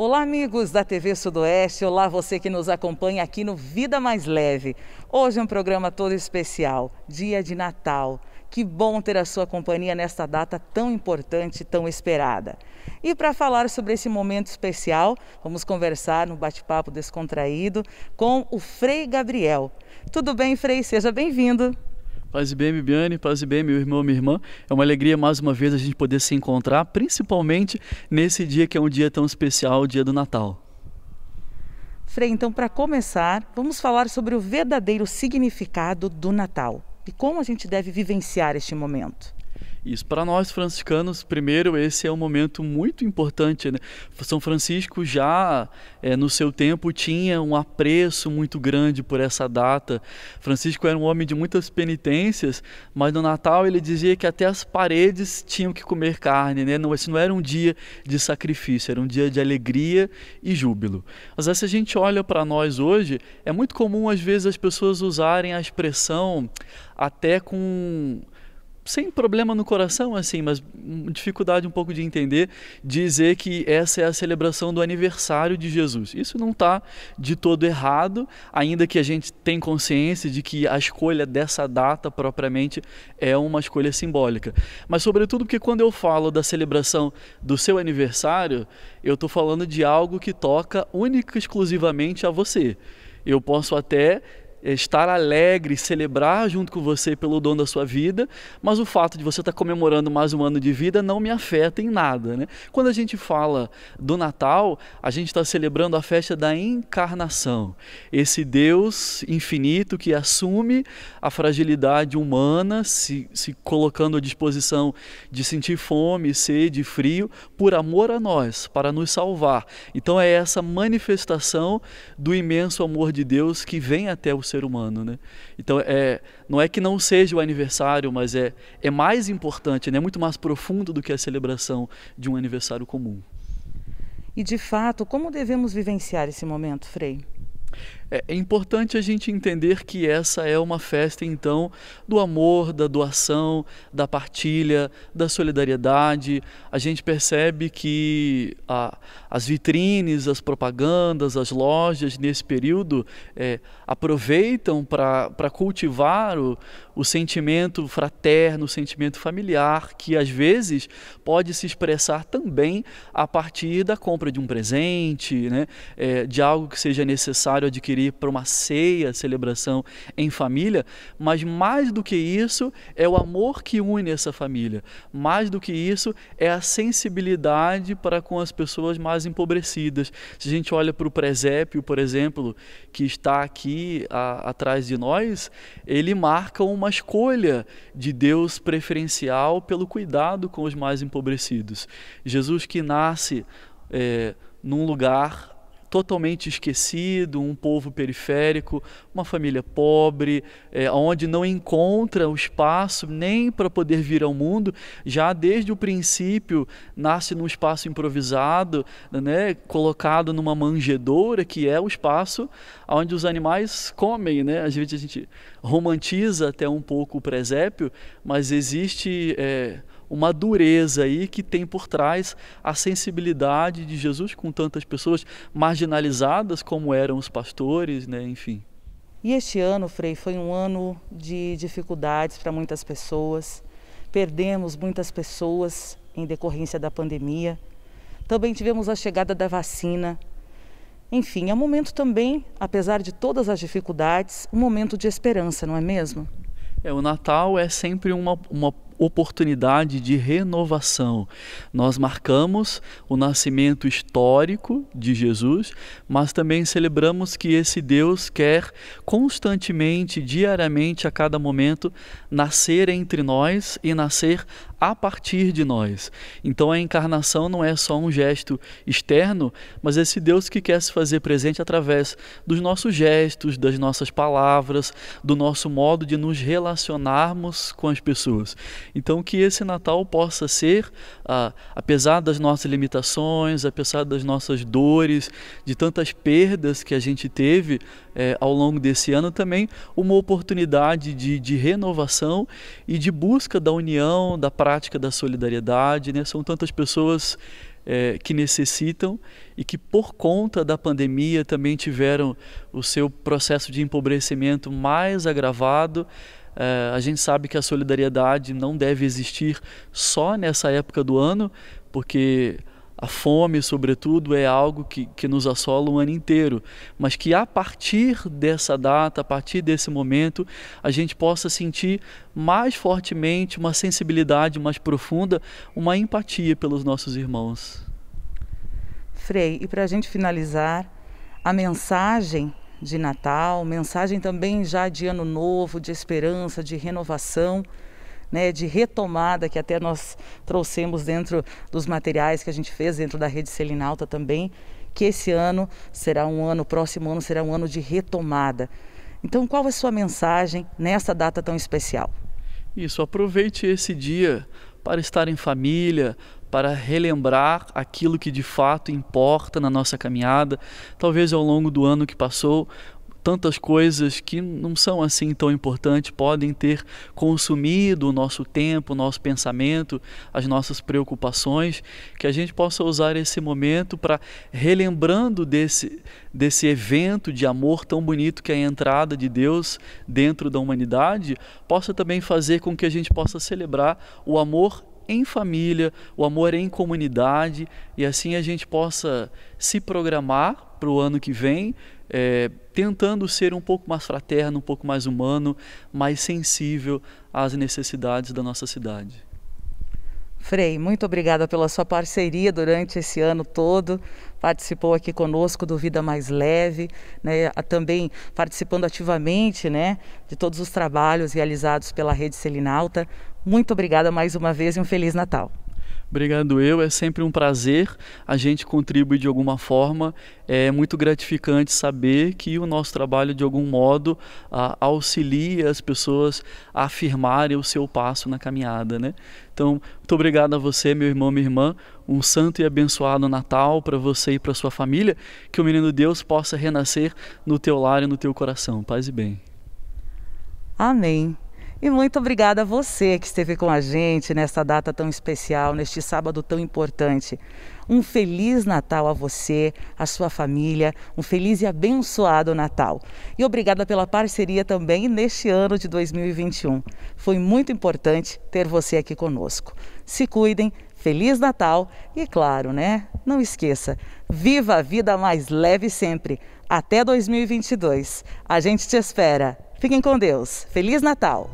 Olá, amigos da TV Sudoeste. Olá, você que nos acompanha aqui no Vida Mais Leve. Hoje é um programa todo especial, dia de Natal. Que bom ter a sua companhia nesta data tão importante, tão esperada. E para falar sobre esse momento especial, vamos conversar no bate-papo descontraído com o Frei Gabriel. Tudo bem, Frei? Seja bem-vindo. Paz e bem, Bibiane, paz e bem, meu irmão, minha irmã. É uma alegria mais uma vez a gente poder se encontrar, principalmente nesse dia que é um dia tão especial, o dia do Natal. Frei, então, para começar, vamos falar sobre o verdadeiro significado do Natal e como a gente deve vivenciar este momento. Isso para nós franciscanos, primeiro, esse é um momento muito importante. Né? São Francisco já é, no seu tempo tinha um apreço muito grande por essa data. Francisco era um homem de muitas penitências, mas no Natal ele dizia que até as paredes tinham que comer carne, né? Não, esse não era um dia de sacrifício, era um dia de alegria e júbilo. Mas se a gente olha para nós hoje, é muito comum às vezes as pessoas usarem a expressão até com sem problema no coração, assim, mas dificuldade um pouco de entender, dizer que essa é a celebração do aniversário de Jesus. Isso não está de todo errado, ainda que a gente tenha consciência de que a escolha dessa data propriamente é uma escolha simbólica. Mas, sobretudo, porque quando eu falo da celebração do seu aniversário, eu estou falando de algo que toca única e exclusivamente a você. Eu posso até é, estar alegre, celebrar junto com você pelo dom da sua vida, mas o fato de você estar comemorando mais um ano de vida não me afeta em nada. Né? Quando a gente fala do Natal, a gente está celebrando a festa da encarnação, esse Deus infinito que assume a fragilidade humana, se, se colocando à disposição de sentir fome, sede, frio, por amor a nós, para nos salvar. Então é essa manifestação do imenso amor de Deus que vem até o ser humano, né? Então é, não é que não seja o aniversário, mas é é mais importante, né? É muito mais profundo do que a celebração de um aniversário comum. E de fato, como devemos vivenciar esse momento, Frei? É, é importante a gente entender que essa é uma festa, então, do amor, da doação, da partilha, da solidariedade. A gente percebe que a, as vitrines, as propagandas, as lojas, nesse período, é, aproveitam para cultivar o, o sentimento fraterno, o sentimento familiar, que às vezes pode se expressar também a partir da compra de um presente, né? É, de algo que seja necessário adquirir para uma ceia, celebração em família, mas mais do que isso é o amor que une essa família, mais do que isso é a sensibilidade para com as pessoas mais empobrecidas. Se a gente olha para o presépio, por exemplo, que está aqui a, atrás de nós, ele marca uma uma escolha de Deus preferencial pelo cuidado com os mais empobrecidos. Jesus que nasce é, num lugar totalmente esquecido, um povo periférico, uma família pobre, é, onde não encontra o espaço nem para poder vir ao mundo, já desde o princípio nasce num espaço improvisado, né, colocado numa manjedoura, que é o espaço onde os animais comem. Né? Às vezes a gente romantiza até um pouco o presépio, mas existe. É, uma dureza aí que tem por trás a sensibilidade de Jesus com tantas pessoas marginalizadas como eram os pastores, né? enfim. E este ano, Frei, foi um ano de dificuldades para muitas pessoas. Perdemos muitas pessoas em decorrência da pandemia. Também tivemos a chegada da vacina. Enfim, é um momento também, apesar de todas as dificuldades, um momento de esperança, não é mesmo? É, o Natal é sempre uma, uma oportunidade de renovação. Nós marcamos o nascimento histórico de Jesus, mas também celebramos que esse Deus quer constantemente, diariamente, a cada momento, nascer entre nós e nascer a partir de nós. Então a encarnação não é só um gesto externo, mas esse Deus que quer se fazer presente através dos nossos gestos, das nossas palavras, do nosso modo de nos relacionarmos com as pessoas. Então que esse Natal possa ser, ah, apesar das nossas limitações, apesar das nossas dores, de tantas perdas que a gente teve eh, ao longo desse ano, também uma oportunidade de, de renovação e de busca da união, da prática prática da solidariedade, né? São tantas pessoas é, que necessitam e que, por conta da pandemia, também tiveram o seu processo de empobrecimento mais agravado. É, a gente sabe que a solidariedade não deve existir só nessa época do ano, porque a fome, sobretudo, é algo que, que nos assola o ano inteiro, mas que a partir dessa data, a partir desse momento, a gente possa sentir mais fortemente uma sensibilidade mais profunda, uma empatia pelos nossos irmãos. Frei, e para a gente finalizar, a mensagem de Natal, mensagem também já de Ano Novo, de esperança, de renovação né, de retomada que até nós trouxemos dentro dos materiais que a gente fez dentro da rede Selinalta também, que esse ano será um ano, o próximo ano será um ano de retomada. Então, qual é a sua mensagem nessa data tão especial? Isso, aproveite esse dia para estar em família, para relembrar aquilo que de fato importa na nossa caminhada. Talvez ao longo do ano que passou, tantas coisas que não são assim tão importantes podem ter consumido o nosso tempo, o nosso pensamento, as nossas preocupações, que a gente possa usar esse momento para relembrando desse desse evento de amor tão bonito que é a entrada de Deus dentro da humanidade, possa também fazer com que a gente possa celebrar o amor em família, o amor em comunidade e assim a gente possa se programar para o ano que vem, é, tentando ser um pouco mais fraterno, um pouco mais humano, mais sensível às necessidades da nossa cidade. Frei, muito obrigada pela sua parceria durante esse ano todo. Participou aqui conosco do Vida Mais Leve, né? também participando ativamente né? de todos os trabalhos realizados pela Rede Selinalta. Muito obrigada mais uma vez e um Feliz Natal. Obrigado eu, é sempre um prazer. A gente contribui de alguma forma. É muito gratificante saber que o nosso trabalho, de algum modo, auxilia as pessoas a afirmarem o seu passo na caminhada. Né? Então, muito obrigado a você, meu irmão, minha irmã. Um santo e abençoado Natal para você e para sua família. Que o menino Deus possa renascer no teu lar e no teu coração. Paz e bem. Amém. E muito obrigada a você que esteve com a gente nesta data tão especial, neste sábado tão importante. Um feliz Natal a você, a sua família, um feliz e abençoado Natal. E obrigada pela parceria também neste ano de 2021. Foi muito importante ter você aqui conosco. Se cuidem, Feliz Natal e, claro, né? Não esqueça, viva a vida mais leve sempre. Até 2022. A gente te espera. Fiquem com Deus. Feliz Natal!